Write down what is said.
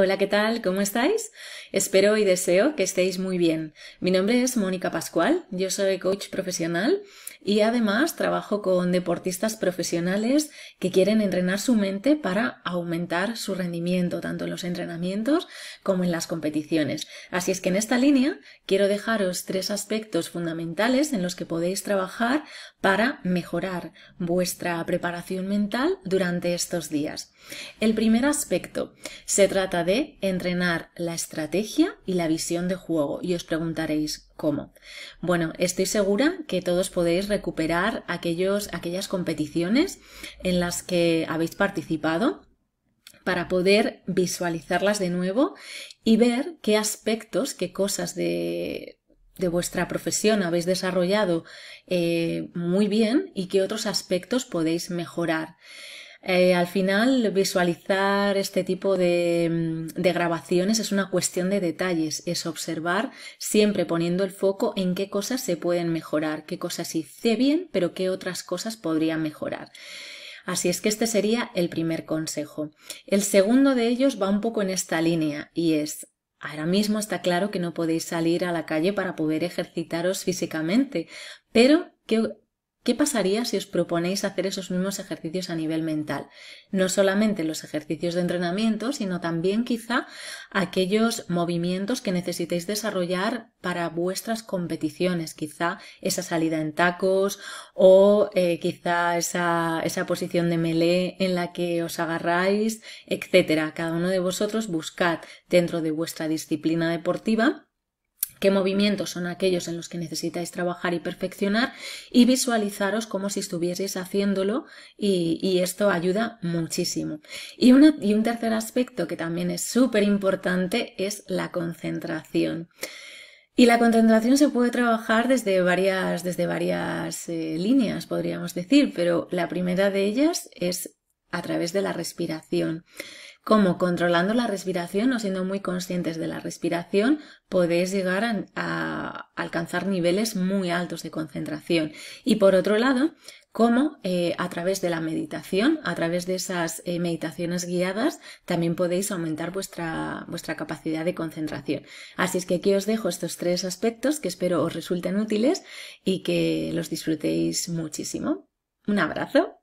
Hola, ¿qué tal? ¿Cómo estáis? Espero y deseo que estéis muy bien. Mi nombre es Mónica Pascual, yo soy coach profesional y además trabajo con deportistas profesionales que quieren entrenar su mente para aumentar su rendimiento tanto en los entrenamientos como en las competiciones. Así es que en esta línea quiero dejaros tres aspectos fundamentales en los que podéis trabajar para mejorar vuestra preparación mental durante estos días. El primer aspecto se trata entrenar la estrategia y la visión de juego. Y os preguntaréis, ¿cómo? Bueno, estoy segura que todos podéis recuperar aquellos, aquellas competiciones en las que habéis participado para poder visualizarlas de nuevo y ver qué aspectos, qué cosas de, de vuestra profesión habéis desarrollado eh, muy bien y qué otros aspectos podéis mejorar. Eh, al final, visualizar este tipo mm, de, grabaciones es una cuestión de detalles, es observar siempre poniendo el foco en qué cosas se pueden mejorar, qué cosas hice bien, pero qué otras cosas podrían mejorar. Así es que este sería el primer consejo. El segundo de ellos va un poco en esta línea y es Ahora mismo está claro que no podéis salir a la calle para poder ejercitaros físicamente, pero ¿qué, ¿Qué pasaría si os proponéis hacer esos mismos ejercicios a nivel mental? No solamente los ejercicios de entrenamiento, sino también quizá aquellos movimientos que necesitéis desarrollar para vuestras competiciones, quizá esa salida en tacos o eh, quizá esa, esa posición de melee en la que os agarráis, etcétera. Cada uno de vosotros buscad dentro de vuestra disciplina deportiva qué movimientos son aquellos en los que necesitáis trabajar y perfeccionar y visualizaros como si estuvieseis haciéndolo y, esto ayuda muchísimo. Y, un tercer aspecto que también es súper importante es la concentración. Y la concentración se puede trabajar desde varias, desde varias eh, líneas, podríamos decir, pero la primera de ellas es a través de la respiración como controlando la respiración o siendo muy conscientes de la respiración, podéis llegar a, alcanzar niveles muy altos de concentración. Y por otro lado, como eh, a través de la meditación, a través de esas eh, meditaciones guiadas, también podéis aumentar vuestra, vuestra capacidad de concentración. Así es que aquí os dejo estos tres aspectos que espero os resulten útiles y que los disfrutéis muchísimo. Un abrazo.